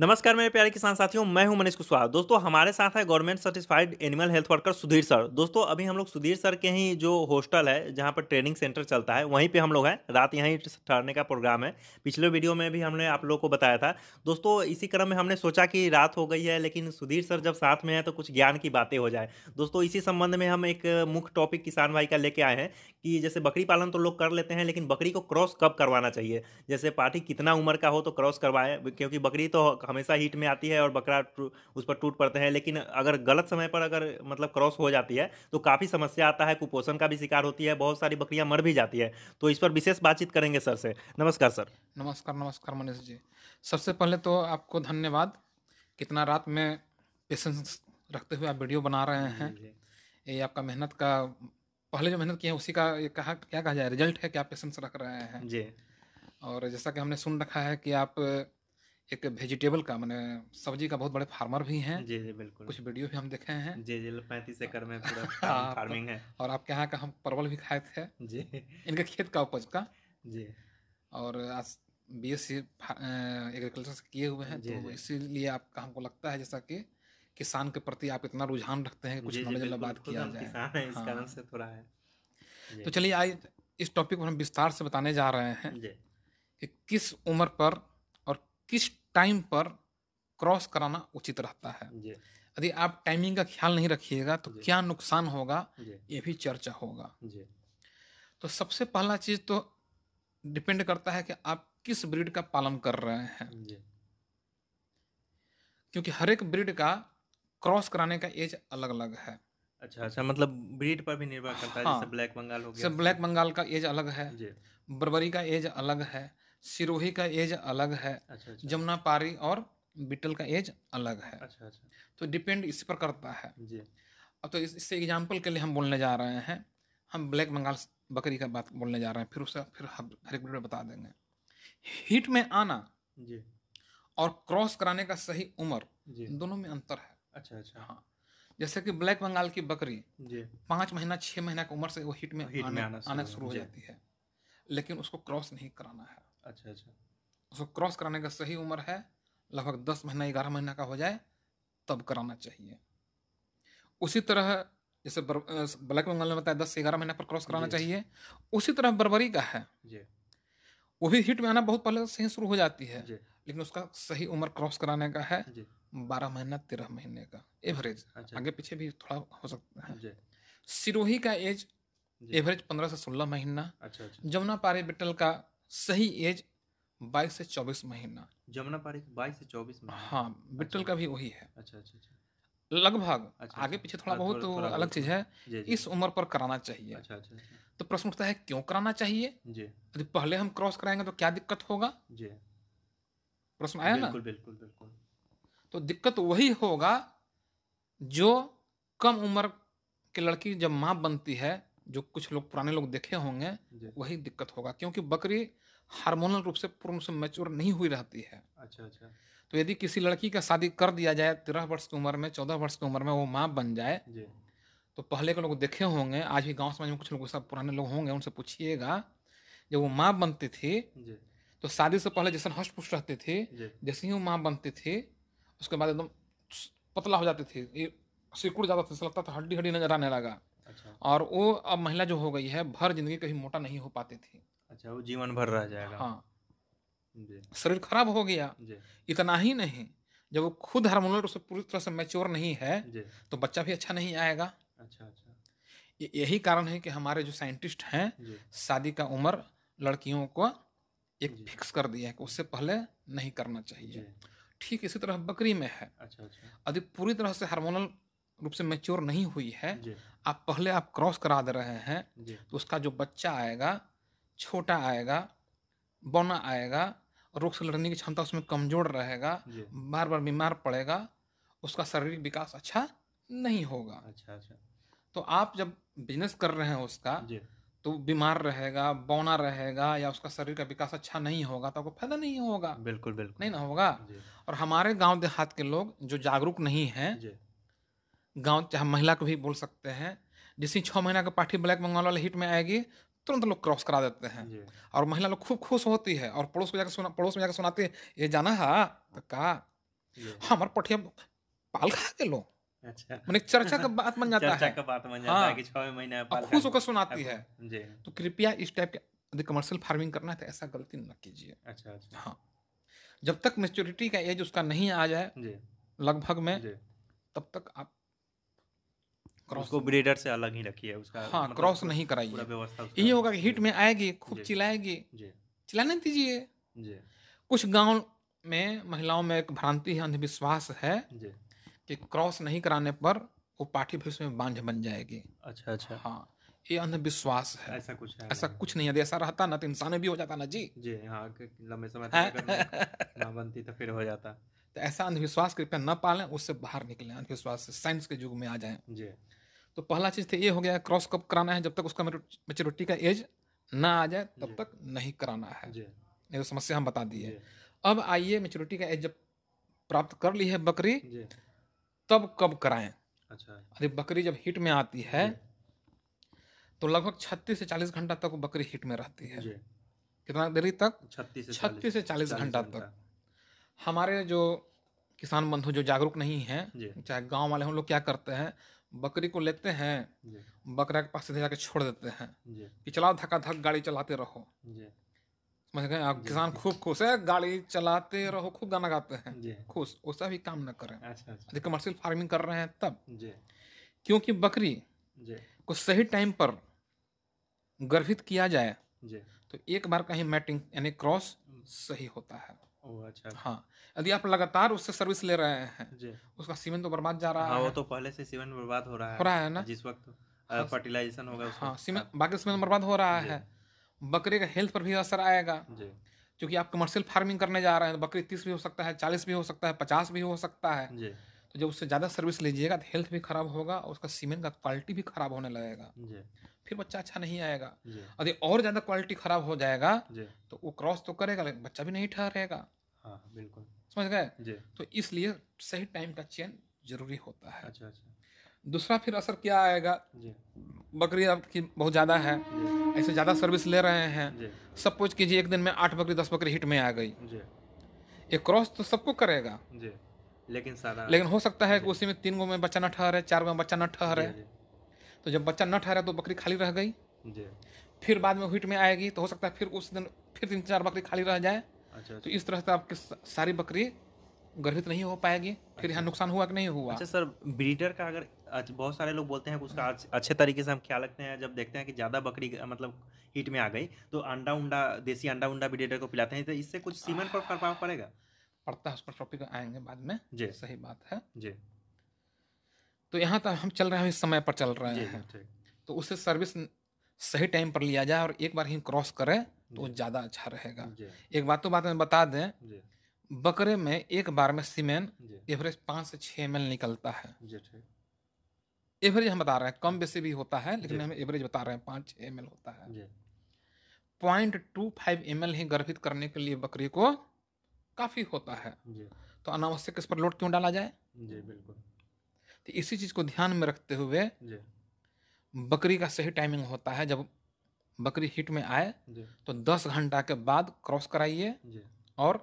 नमस्कार मेरे प्यारे किसान साथियों मैं हूं मनीष कुशवाहा दोस्तों हमारे साथ है government certified animal health worker Sudhir sir दोस्तों अभी हम लोग सुधीर सर के ही जो हॉस्टल है जहां पर ट्रेनिंग सेंटर चलता है वहीं पे हम लोग हैं रात यहीं ठहरने का प्रोग्राम है पिछले वीडियो में भी हमने आप लोग को बताया था दोस्तों इसी क्रम में हमने सोचा कि रात हो गई है लेकिन सुधीर सर जब साथ में है तो कुछ ज्ञान की बातें हो जाए दोस्तों इसी संबंध में हम एक मुख्य टॉपिक किसान भाई का लेके आए हैं कि जैसे बकरी पालन तो लोग कर लेते हैं लेकिन बकरी को क्रॉस कब करवाना चाहिए जैसे पार्टी कितना उम्र का हो तो क्रॉस करवाए क्योंकि बकरी तो हमेशा हीट में आती है और बकरा उस पर टूट पड़ते हैं लेकिन अगर गलत समय पर अगर मतलब क्रॉस हो जाती है तो काफ़ी समस्या आता है कुपोषण का भी शिकार होती है बहुत सारी बकरियाँ मर भी जाती है तो इस पर विशेष बातचीत करेंगे सर से नमस्कार सर नमस्कार नमस्कार मनीष जी सबसे पहले तो आपको धन्यवाद कितना रात में पेशेंस रखते हुए आप वीडियो बना रहे हैं ये आपका मेहनत का पहले जो मेहनत किया है उसी का ये कहा क्या कहा जाए रिजल्ट है कि आप पेशेंस रख रहे हैं जी और जैसा कि हमने सुन रखा है कि आप एक वेजिटेबल का मैंने सब्जी का बहुत बड़े फार्मर भी हैं जी जी बिल्कुल कुछ वीडियो भी हम देखे हैं जी जी पैंतीस एकड़ में पूरा फार्म- फार्मिंग है और आपके यहाँ का हम परवल भी खाए थे जी इनके खेत का उपज का जी और बी एस सी एग्रीकल्चर से किए हुए हैं तो इसीलिए आपका हमको लगता है जैसा कि किसान के प्रति आप इतना रुझान रखते हैं कुछ जी जी नॉलेज बात किया जाए किसान है, इस कारण हाँ। से थोड़ा है तो चलिए आज इस टॉपिक पर हम विस्तार से बताने जा रहे हैं कि किस उम्र पर किस टाइम पर क्रॉस कराना उचित रहता है यदि आप टाइमिंग का ख्याल नहीं रखिएगा तो क्या नुकसान होगा ये भी चर्चा होगा तो सबसे पहला चीज तो डिपेंड करता है कि आप किस ब्रीड का पालन कर रहे हैं क्योंकि हर एक ब्रीड का क्रॉस कराने का एज अलग अलग है अच्छा अच्छा मतलब ब्रीड पर भी निर्भर करता है हाँ, जैसे ब्लैक बंगाल हो गया ब्लैक बंगाल का एज अलग है बर्बरी का एज अलग है सिरोही का एज अलग है अच्छा, अच्छा। जमुना पारी और बिटल का एज अलग है अच्छा, अच्छा। तो डिपेंड इस पर करता है जी। अब तो इस, इससे एग्जाम्पल के लिए हम बोलने जा रहे हैं हम ब्लैक बंगाल बकरी का बात बोलने जा रहे हैं फिर उसका फिर हर एक बता देंगे हिट में आना जी और क्रॉस कराने का सही उम्र दोनों में अंतर है अच्छा अच्छा हाँ जैसे कि ब्लैक बंगाल की बकरी पाँच महीना छः महीना की उम्र से वो हिट में हीट आने, में आना शुरू हो जाती है लेकिन उसको क्रॉस नहीं कराना है अच्छा अच्छा उसको क्रॉस कराने का सही उम्र है लगभग दस महीना ग्यारह महीना का हो जाए तब कराना चाहिए उसी तरह जैसे ब्लैक बंगाल ने बताया दस से ग्यारह महीना पर क्रॉस कराना चाहिए उसी तरह बर्बरी का है जी वो भी हिट में आना बहुत पहले से ही शुरू हो जाती है लेकिन उसका सही उम्र क्रॉस कराने का है बारह महीना तेरह महीने का एवरेज अच्छा। आगे पीछे भी थोड़ा हो सकता है सिरोही का एज एवरेज पंद्रह से सोलह महीना अच्छा, अच्छा। जमुना पारी बिटल का सही एज बाईस से चौबीस महीना जमुना पारी बाईस से चौबीस हाँ बिट्टल अच्छा, का भी वही है अच्छा अच्छा अच्छा लगभग अच्छा, आगे अच्छा। पीछे थोड़ा हाँ, बहुत थोड़ा, थोड़ा अलग चीज है जे, जे, इस उम्र पर कराना चाहिए अच्छा, अच्छा, अच्छा। तो प्रश्न उठता है क्यों कराना चाहिए यदि पहले हम क्रॉस कराएंगे तो क्या दिक्कत होगा प्रश्न आया बिल्कुल, ना बिल्कुल बिल्कुल तो दिक्कत वही होगा जो कम उम्र की लड़की जब माँ बनती है जो कुछ लोग पुराने लोग देखे होंगे वही दिक्कत होगा क्योंकि बकरी हार्मोनल रूप से पूर्ण से मैच्योर नहीं हुई रहती है अच्छा अच्छा तो यदि किसी लड़की का शादी कर दिया जाए तेरह वर्ष की उम्र में चौदह वर्ष की उम्र में वो माँ बन जाए तो पहले के लोग देखे होंगे आज भी गाँव समाज में कुछ लोग सब पुराने लोग होंगे उनसे पूछिएगा जब वो माँ बनती थी तो शादी से पहले जैसे हष्ट पुष्ट रहती थी जैसे ही वो माँ बनती थी उसके बाद एकदम पतला हो जाती थी ये सिकुड़ जाता था लगता था हड्डी हड्डी नजर आने लगा अच्छा और वो अब महिला जो हो गई है भर जिंदगी कभी मोटा नहीं हो पाती थी अच्छा वो जीवन भर रह जाएगा हाँ शरीर खराब हो गया इतना ही नहीं जब वो खुद हार्मोनल रूप से पूरी तरह से मैच्योर नहीं है तो बच्चा भी अच्छा नहीं आएगा अच्छा अच्छा यही कारण है कि हमारे जो साइंटिस्ट हैं शादी का उम्र लड़कियों को एक फिक्स कर दिया है कि उससे पहले नहीं करना चाहिए ठीक इसी तरह बकरी में है अच्छा अच्छा यदि पूरी तरह से हार्मोनल रूप से मेच्योर नहीं हुई है आप पहले आप क्रॉस करा दे रहे हैं तो उसका जो बच्चा आएगा छोटा आएगा बौना आएगा रोग से लड़ने की क्षमता उसमें कमजोर रहेगा बार बार बीमार पड़ेगा उसका शारीरिक विकास अच्छा नहीं होगा अच्छा अच्छा तो आप जब बिजनेस कर रहे हैं उसका तो बीमार रहेगा बौना रहेगा या उसका शरीर का विकास अच्छा नहीं होगा तो आपको फायदा नहीं होगा बिल्कुल बिल्कुल नहीं ना होगा और हमारे गांव देहात के लोग जो जागरूक नहीं हैं गांव चाहे महिला को भी बोल सकते हैं जैसे छः महीना का पार्टी ब्लैक बंगाल वाले हिट में आएगी तुरंत लोग क्रॉस करा देते हैं और महिला लोग खूब खुश होती है और पड़ोस को जाकर सुना पड़ोस में जाकर सुनाती है ये जाना है तो कहा हमारे पठिया पाल खा के लो अच्छा मैंने चर्चा का बात बन जाता है हाँ। खुश होकर सुनाती है तो कृपया इस टाइप के यदि कमर्शियल फार्मिंग करना है तो ऐसा गलती न कीजिए अच्छा अच्छा हाँ जब तक मेच्योरिटी का एज उसका नहीं आ जाए लगभग में तब तक आप क्रॉस को ब्रीडर से अलग ही रखी है उसका हाँ मतलब क्रॉस नहीं कराइए व्यवस्था यही होगा कि हिट में आएगी खूब चिल्लाएगी चिल्लाने दीजिए कुछ गांव में महिलाओं में एक भ्रांति है अंधविश्वास है कि क्रॉस नहीं कराने पर वो पाठी भविष्य उसमें बांझ बन जाएगी अच्छा अच्छा हाँ ये अंधविश्वास है ऐसा कुछ है ऐसा कुछ नहीं है ऐसा रहता ना तो इंसान भी हो जाता ना जी जी हाँ लंबे समय तक ना बनती तो फिर हो जाता तो ऐसा अंधविश्वास कृपया न पालें उससे बाहर निकलें अंधविश्वास से साइंस के युग में आ जाएं जी तो पहला चीज़ तो ये हो गया क्रॉस कब कराना है जब तक उसका मेच्योरिटी का एज ना आ जाए तब तक नहीं कराना है ये तो समस्या हम बता दिए अब आइए मेच्योरिटी का एज जब प्राप्त कर ली है बकरी तब कब कराएं अच्छा अरे बकरी जब हिट में आती है तो लगभग छत्तीस से चालीस घंटा तक बकरी हिट में रहती है कितना देरी तक छत्तीस छत्तीस से चालीस घंटा तक हमारे जो किसान बंधु जो जागरूक नहीं है चाहे गांव वाले हम लोग क्या करते हैं बकरी को लेते हैं बकरा के पास सीधे जाके छोड़ देते हैं कि चलाओ धक्का धक गाड़ी चलाते रहो समझ गए आप किसान खूब खुश है गाड़ी चलाते रहो खूब गाना गाते हैं खुश उसका भी काम न करें अच्छा, अच्छा। यदि कमर्शियल फार्मिंग कर रहे हैं तब क्योंकि बकरी को सही टाइम पर गर्भित किया जाए तो एक बार कहीं मैटिंग यानी क्रॉस हम्म। सही होता है अच्छा हाँ यदि आप लगातार उससे सर्विस ले रहे हैं जी उसका सीमेंट तो बर्बाद जा रहा हाँ वो तो पहले से सीमेंट बर्बाद हो रहा है हो रहा है ना जिस वक्त फर्टिलाइजेशन हाँ, होगा हाँ सीमेंट बाकी तो सीमेंट बर्बाद हो रहा है बकरी का हेल्थ पर भी असर आएगा जी क्योंकि आप कमर्शियल फार्मिंग करने जा रहे हैं तो बकरी तीस भी हो सकता है चालीस भी हो सकता है पचास भी हो सकता है जी तो जब उससे ज़्यादा सर्विस लीजिएगा तो हेल्थ भी खराब होगा और उसका सीमेंट का क्वालिटी भी खराब होने लगेगा जी फिर बच्चा अच्छा नहीं आएगा यदि और ज़्यादा क्वालिटी खराब हो जाएगा जी तो वो क्रॉस तो करेगा लेकिन बच्चा भी नहीं ठहरेगा हाँ, समझ गए तो इसलिए सही टाइम का चयन जरूरी होता है अच्छा अच्छा दूसरा फिर असर क्या आएगा बकरी आपकी बहुत ज़्यादा है ऐसे ज़्यादा सर्विस ले रहे हैं सब सपोज कीजिए एक दिन में आठ बकरी दस बकरी हिट में आ गई ये क्रॉस तो सबको करेगा लेकिन सारा लेकिन हो सकता है कि उसी में तीन गो में बच्चा न ठहरे चार गो में बच्चा न ठहरे तो जब बच्चा न ठहरा तो बकरी खाली रह गई फिर बाद में हिट में आएगी तो हो सकता है फिर उस दिन फिर तीन चार बकरी खाली रह जाए अच्छा, तो अच्छा। इस तरह से आपकी सारी बकरी गर्भित नहीं हो पाएगी फिर यहाँ अच्छा। नुकसान हुआ कि नहीं हुआ अच्छा सर ब्रीडर का अगर बहुत सारे लोग बोलते हैं उसका अच्छे तरीके से हम ख्याल रखते हैं जब देखते हैं कि ज़्यादा बकरी मतलब हीट में आ गई तो अंडा उंडा देसी अंडा उंडा ब्रीडर को पिलाते हैं तो इससे कुछ सीमन पर प्रभाव पड़ेगा पड़ता है उस पर टॉपिक आएंगे बाद में जी तो सही बात है जी तो यहाँ तक तो हम चल रहे हैं इस समय पर चल रहे हैं तो उससे सर्विस सही टाइम पर लिया जाए और एक बार ही क्रॉस करें तो ज़्यादा अच्छा रहेगा एक बात तो बात में बता दें बकरे में एक बार में सीमेन एवरेज पांच से छह एम निकलता है एवरेज हम बता रहे हैं कम बेसी भी होता है लेकिन हम एवरेज बता रहे हैं पांच छह एम होता है पॉइंट टू फाइव एम ही गर्भित करने के लिए बकरी को काफ़ी होता है तो अनावश्यक इस पर लोड क्यों डाला जाए जी बिल्कुल तो इसी चीज़ को ध्यान में रखते हुए बकरी का सही टाइमिंग होता है जब बकरी हिट में आए तो दस घंटा के बाद क्रॉस कराइए और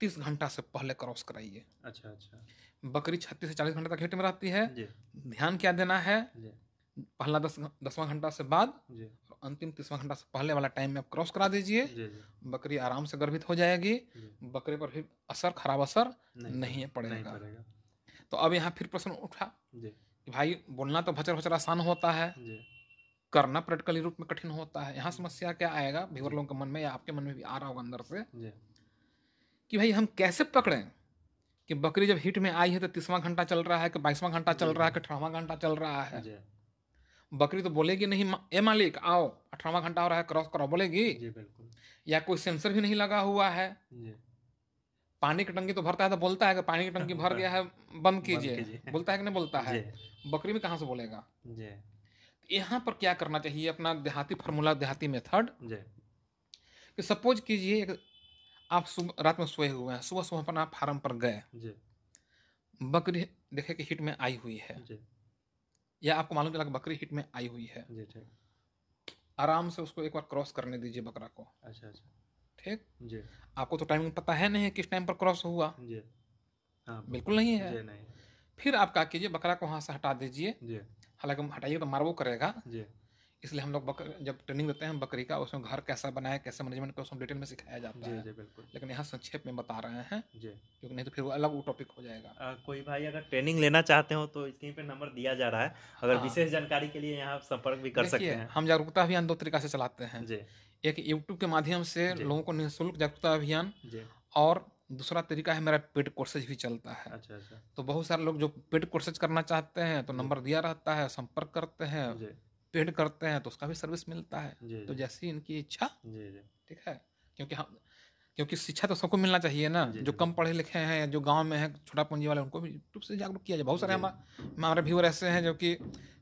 तीस घंटा से पहले क्रॉस कराइए अच्छा अच्छा बकरी छत्तीस से चालीस घंटा तक हिट में रहती है ध्यान क्या देना है पहला दस दसवां घंटा से बाद और अंतिम तीसवां घंटा से पहले वाला टाइम में आप क्रॉस करा दीजिए बकरी आराम से गर्भित हो जाएगी बकरी पर फिर असर खराब असर नहीं, नहीं पड़ेगा तो अब यहाँ फिर प्रश्न उठा कि भाई बोलना तो भचर भचर आसान होता है करना प्रैक्टिकली रूप में कठिन होता है यहाँ समस्या क्या आएगा भीवर लोगों के मन में या आपके मन में भी आ रहा होगा अंदर से कि भाई हम कैसे पकड़ें कि बकरी जब हिट में आई है तो तीसवां घंटा चल रहा है कि बाईसवां घंटा चल रहा है कि अठारहवा घंटा चल रहा है बकरी तो बोलेगी नहीं ए मालिक आओ अठारहवा घंटा हो रहा है क्रॉस करो बोलेगी या कोई सेंसर भी नहीं लगा हुआ है पानी की टंकी तो भरता है तो बोलता है कि पानी की टंकी भर गया है बंद कीजिए बोलता है कि नहीं बोलता है बकरी में कहाँ से बोलेगा यहाँ पर क्या करना चाहिए अपना देहाती फार्मूला देहाती मेथड कि सपोज कीजिए आप सुबह रात में सोए हुए हैं सुबह सुबह अपना आप फार्म पर गए बकरी देखे कि हिट में आई हुई है या आपको मालूम चला बकरी हिट में आई हुई है आराम से उसको एक बार क्रॉस करने दीजिए बकरा को अच्छा अच्छा ठीक जी आपको तो टाइमिंग पता है नहीं किस टाइम पर क्रॉस हुआ जी हाँ बिल्कुल नहीं है जी नहीं फिर आप क्या कीजिए बकरा को वहाँ से हटा दीजिए हालांकि हटाइए तो मारवो करेगा जी इसलिए हम लोग जब ट्रेनिंग देते हैं बकरी का उसमें घर कैसा बनाए कैसे मैनेजमेंट का उसमें डिटेल में सिखाया जाता जी, है जी बिल्कुल लेकिन यहाँ संक्षेप में बता रहे हैं जी क्योंकि नहीं तो फिर वो अलग वो टॉपिक हो जाएगा आ, कोई भाई अगर ट्रेनिंग लेना चाहते हो तो इसी पे नंबर दिया जा रहा है अगर हाँ। विशेष जानकारी के लिए यहाँ संपर्क भी कर सकते हैं हम जागरूकता अभियान दो तरीका से चलाते हैं एक यूट्यूब के माध्यम से लोगों को निःशुल्क जागरूकता अभियान और दूसरा तरीका है मेरा पेड कोर्सेज भी चलता है अच्छा अच्छा तो बहुत सारे लोग जो पेड कोर्सेज करना चाहते हैं तो नंबर दिया रहता है संपर्क करते हैं पेड करते हैं तो उसका भी सर्विस मिलता है तो जैसी इनकी इच्छा ठीक है क्योंकि हम क्योंकि शिक्षा तो सबको मिलना चाहिए ना जो कम पढ़े लिखे हैं जो गांव में है छोटा पूंजी वाले उनको भी यूट्यूब से जागरूक किया जाए बहुत सारे हमारे हमारे व्यूअर ऐसे हैं जो कि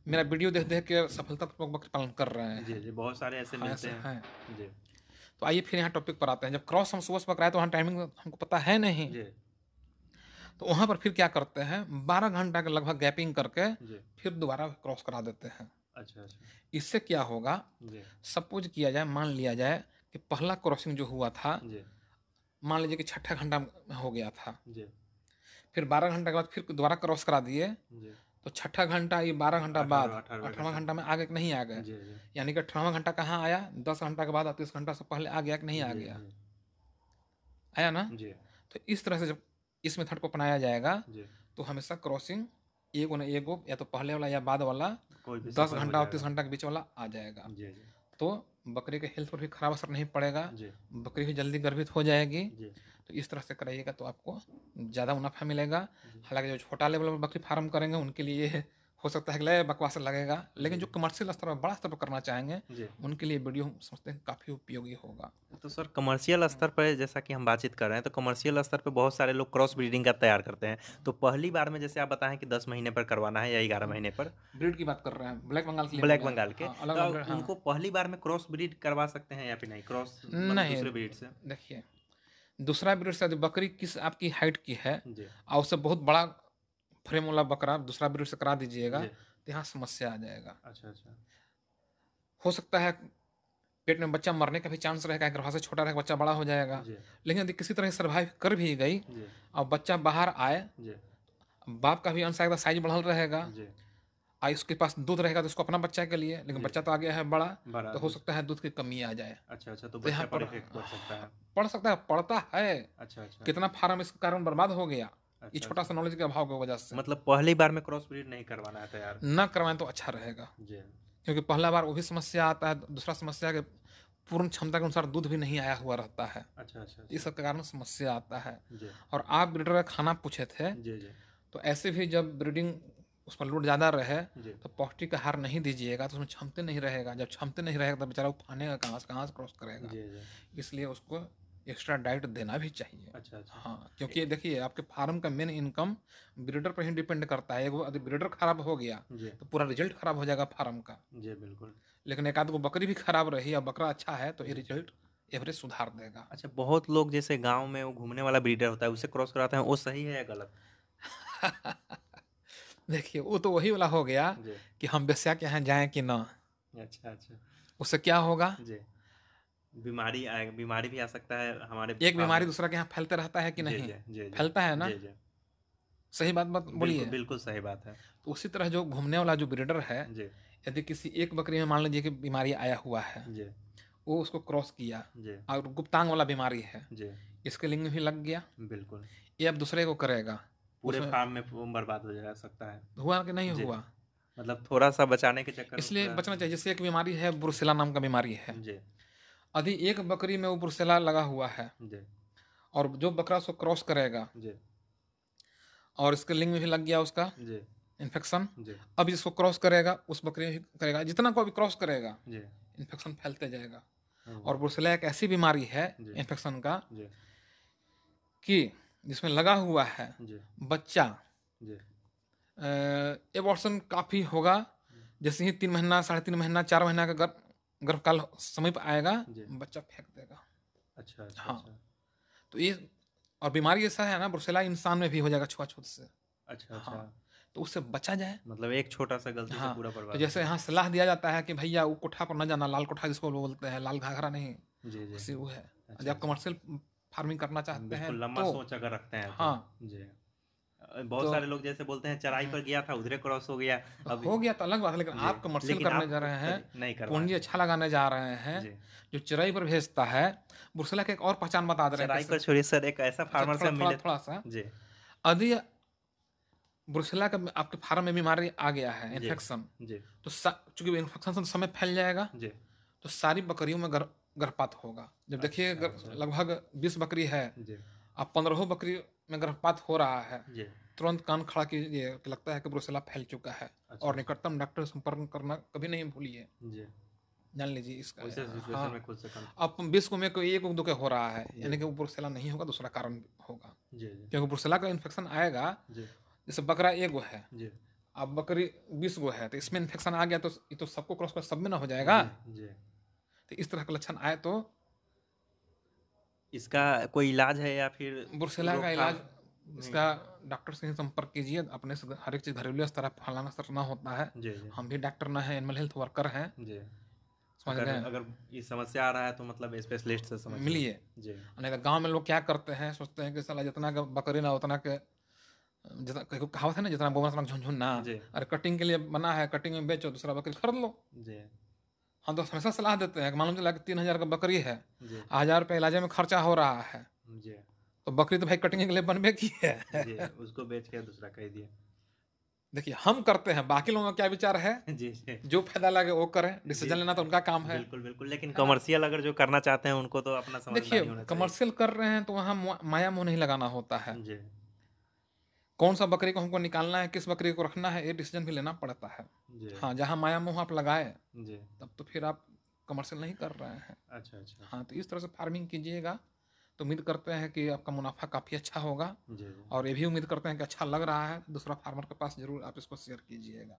मेरा वीडियो देख देख के सफलतापूर्वक पालन कर रहे हैं जी जी बहुत सारे ऐसे हाँ, मिलते हैं तो आइए फिर यहाँ टॉपिक पर आते हैं जब क्रॉस हम सुबह सुबह कराए तो वहाँ टाइमिंग हमको पता है नहीं तो वहाँ पर फिर क्या करते हैं बारह घंटा का लगभग गैपिंग करके फिर दोबारा क्रॉस करा देते हैं अच्छा अच्छा इससे क्या होगा सपोज किया जाए मान लिया जाए कि पहला क्रॉसिंग जो हुआ था मान लीजिए कि छठा घंटा हो गया था फिर बारह घंटा के बाद फिर दोबारा क्रॉस करा दिए तो छठा घंटा ये बारह घंटा बाद अठारहवा घंटा में आगे नहीं आ गए यानी कि अठारहवा घंटा कहाँ आया दस घंटा के बाद अड़तीस घंटा से पहले आ गया कि नहीं आ गया आया ना तो इस तरह से जब इस मेथड को अपनाया जाएगा तो हमेशा क्रॉसिंग एगो ना एगो या तो पहले वाला या बाद वाला दस घंटा और तीस घंटा के बीच वाला आ जाएगा तो बकरी के हेल्थ पर भी खराब असर नहीं पड़ेगा बकरी भी जल्दी गर्भित हो जाएगी तो इस तरह से कराइएगा तो आपको ज़्यादा मुनाफा मिलेगा हम्म। हालांकि जो छोटा लेवल पर बकरी फार्म करेंगे उनके लिए हो सकता है कि बकवास लगेगा लेकिन जो कमर्शियल स्तर पर बड़ा स्तर पर करना चाहेंगे उनके लिए वीडियो समझते हैं काफ़ी उपयोगी होगा तो सर कमर्शियल स्तर पर जैसा कि हम बातचीत कर रहे हैं तो कमर्शियल स्तर पर बहुत सारे लोग क्रॉस ब्रीडिंग का तैयार करते हैं तो पहली बार में जैसे आप बताएं कि दस महीने पर करवाना है या ग्यारह महीने पर ब्रीड की बात कर रहे हैं ब्लैक बंगाल के ब्लैक बंगाल के हाँ, तो उनको पहली बार में क्रॉस ब्रीड करवा सकते हैं या फिर नहीं क्रॉस मतलब नहीं ब्रीड से देखिए दूसरा ब्रीड से बकरी किस आपकी हाइट की है और उससे बहुत बड़ा फ्रेम वाला बकरा दूसरा ब्रीड से करा दीजिएगा तो यहाँ समस्या आ जाएगा अच्छा अच्छा हो सकता है पेट में बच्चा मरने का भी चांस रहेगा वहाँ से छोटा रहेगा बच्चा बड़ा हो जाएगा लेकिन यदि किसी तरह सर्वाइव कर भी गई और बच्चा बाहर आए बाप का भी अंश साइज बढ़ल रहेगा आई उसके पास दूध रहेगा तो उसको अपना बच्चा के लिए लेकिन बच्चा तो आ गया है बड़ा तो हो सकता है दूध की कमी आ जाए अच्छा अच्छा तो, तो यहाँ पढ़ सकता है हाँ, पढ़ सकता है पढ़ता है अच्छा अच्छा कितना फार्म इसके कारण बर्बाद हो गया ये अच्छा, छोटा अच्छा। सा नॉलेज के अभाव की वजह से मतलब पहली बार में क्रॉस ब्रीड नहीं करवाना है यार ना करवाएं तो अच्छा रहेगा क्योंकि पहला बार वो भी समस्या आता है दूसरा समस्या के पूर्ण क्षमता के अनुसार दूध भी नहीं आया हुआ रहता है अच्छा अच्छा, अच्छा। इस कारण समस्या आता है और आप ब्रीडर का खाना पूछे थे जी, जी। तो ऐसे भी जब ब्रीडिंग उसमें लोड ज़्यादा रहे तो पौष्टिक आहार नहीं दीजिएगा तो उसमें क्षमते नहीं रहेगा जब क्षमते नहीं रहेगा तो बेचारा वो का कहाँ से कहाँ से क्रॉस करेगा इसलिए उसको एक्स्ट्रा डाइट देना भी चाहिए अच्छा अच्छा हाँ क्योंकि देखिए आपके फार्म का मेन इनकम ब्रीडर पर ही डिपेंड करता है अगर ब्रीडर खराब हो गया तो पूरा रिजल्ट खराब हो जाएगा फार्म का जी बिल्कुल लेकिन एक आध को बकरी भी खराब रही और बकरा अच्छा है तो ये रिजल्ट एवरेज सुधार देगा अच्छा बहुत लोग जैसे गाँव में वो घूमने वाला ब्रीडर होता है उसे क्रॉस कराते हैं वो सही है या गलत देखिए वो तो वही वाला हो गया कि हम बेस्या के यहाँ जाए कि ना अच्छा अच्छा उससे क्या होगा जी बीमारी बीमारी भी आ सकता है हमारे एक बीमारी दूसरा के यहाँ फैलते रहता है कि नहीं फैलता है ना सही बात बात बोलिए बिल्कुल सही बात है तो उसी तरह जो घूमने वाला जो ब्रीडर है यदि किसी एक बकरी में मान लीजिए कि बीमारी आया हुआ है वो उसको क्रॉस किया और गुप्तांग वाला बीमारी है इसके लिंग भी लग गया बिल्कुल ये अब दूसरे को करेगा पूरे फार्म में बर्बाद हो जा सकता है हुआ कि नहीं हुआ मतलब थोड़ा सा बचाने के चक्कर इसलिए बचना चाहिए जैसे एक बीमारी है ब्रुसेला नाम का बीमारी है यदि एक बकरी में वो ब्रुसेला लगा हुआ है और जो बकरा उसको क्रॉस करेगा और इसके लिंग में भी लग गया उसका इन्फेक्शन अब इसको क्रॉस करेगा उस बकरी में करेगा जितना को अभी क्रॉस करेगा इन्फेक्शन फैलते जाएगा हाँ। और ब्रुसेला एक ऐसी बीमारी है इन्फेक्शन का कि जिसमें लगा हुआ है जी। बच्चा एबॉर्सन काफ़ी होगा जैसे ही तीन महीना साढ़े तीन महीना चार महीना का गर्भ गर्भकाल समय पर आएगा बच्चा फेंक देगा अच्छा, अच्छा हाँ अच्छा। तो ये और बीमारी ऐसा है ना ब्रुसेला इंसान में भी हो जाएगा छुआछूत से अच्छा हाँ अच्छा। तो उससे बचा जाए मतलब एक छोटा सा गलती हाँ, से पूरा बर्बाद तो जैसे यहाँ सलाह दिया जाता है कि भैया वो कोठा पर न जाना लाल कोठा जिसको बोलते हैं लाल घाघरा नहीं जी, जी, वो है अच्छा, जब कमर्शियल फार्मिंग करना चाहते हैं लंबा तो, सोच अगर रखते हैं तो। हाँ जी बहुत तो, सारे लोग जैसे बोलते हैं चराई पर गया था उधरे क्रॉस हो गया अब हो गया तो अलग बात लेकिन आप कमर्शियल करने जा रहे हैं नहीं कर पूंजी अच्छा लगाने जा रहे हैं जो चराई पर भेजता है बुरसला के एक और पहचान बता दे रहे हैं पर छोड़िए सर एक ऐसा फार्मर अच्छा, से मिले थोड़ा सा जी यदि बुरसला का आपके फार्म में बीमारी आ गया है इन्फेक्शन तो चूंकि इन्फेक्शन समय फैल जाएगा जी तो सारी बकरियों में गर्भपात होगा जब अच्छा, देखिए अच्छा। लगभग बीस बकरी है अब पंद्रहों बकरी में गर्भपात हो रहा है तुरंत कान खड़ा कीजिए कि लगता है कि ब्रोसेला फैल चुका है अच्छा। और निकटतम डॉक्टर संपर्क करना कभी नहीं भूलिए जान लीजिए इसका हाँ अब बीस को में कोई एक दो के हो रहा है यानी कि ब्रोसेला नहीं होगा दूसरा कारण होगा क्योंकि ब्रोसेला का इन्फेक्शन आएगा जैसे बकरा एक गो है अब बकरी बीस गो है तो इसमें इन्फेक्शन आ गया तो ये तो सबको क्रॉस कर सब में ना हो जाएगा तो इस तरह का लक्षण आए तो इसका कोई इलाज है या फिर बुरसेला का इलाज इसका डॉक्टर से ही संपर्क कीजिए अपने से हर एक चीज़ घरेलू स्तर पर फैलाना सर ना होता है जी, जी। हम भी डॉक्टर ना है एनिमल हेल्थ वर्कर हैं समझ गए अगर ये समस्या आ रहा है तो मतलब स्पेशलिस्ट से समझ मिलिए नहीं तो गाँव में लोग क्या करते हैं सोचते हैं कि साला जितना बकरी ना उतना के जितना कहावत है ना जितना बोमा झुंझुन ना अरे कटिंग के लिए बना है कटिंग में बेचो दूसरा बकरी खरीद लो जी हम तो हमेशा सलाह देते हैं कि मालूम चला तीन हज़ार का बकरी है हज़ार रुपये इलाजे में खर्चा हो रहा है तो बकरी तो भाई कटिंग के लिए बनबे की है उसको बेच के दूसरा कह दिया देखिए हम करते हैं बाकी लोगों का क्या विचार है जी, जी जो फायदा लगे वो करें डिसीजन लेना तो उनका काम है बिल्कुल बिल्कुल लेकिन कमर्शियल अगर जो करना चाहते हैं उनको तो अपना देखिए कमर्शियल कर रहे हैं तो वहाँ माया मुंह नहीं लगाना होता है जी कौन सा बकरी को हमको निकालना है किस बकरी को रखना है ये डिसीजन भी लेना पड़ता है हाँ जहाँ माया मोह आप लगाए तब तो फिर आप कमर्शियल नहीं कर रहे हैं अच्छा अच्छा हाँ तो इस तरह से फार्मिंग कीजिएगा तो उम्मीद करते हैं कि आपका मुनाफा काफ़ी अच्छा होगा और ये भी उम्मीद करते हैं कि अच्छा लग रहा है दूसरा फार्मर के पास जरूर आप इसको शेयर कीजिएगा